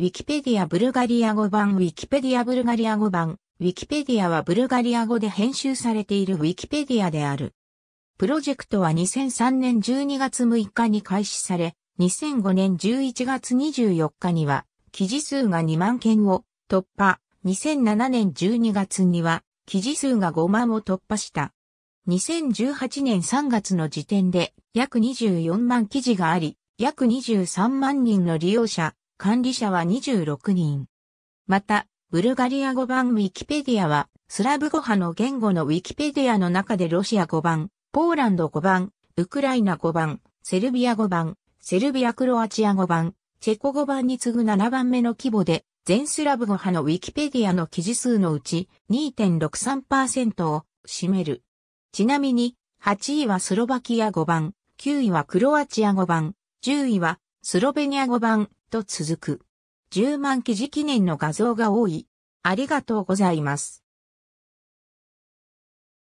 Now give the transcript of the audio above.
ウィキペディアブルガリア語版ウィキペディアブルガリア語版ウィキペディアはブルガリア語で編集されているウィキペディアである。プロジェクトは2003年12月6日に開始され、2005年11月24日には記事数が2万件を突破、2007年12月には記事数が5万を突破した。2018年3月の時点で約24万記事があり、約23万人の利用者、管理者は26人。また、ブルガリア語版ウィキペディアは、スラブ語派の言語のウィキペディアの中でロシア語版、ポーランド語版、ウクライナ語版、セルビア語版、セルビアクロアチア語版、チェコ語版に次ぐ7番目の規模で、全スラブ語派のウィキペディアの記事数のうち2.63%を占める。ちなみに、8位はスロバキア語版、9位はクロアチア語版、10位はスロベニア語版と続く。10万記事記念の画像が多い。ありがとうございます。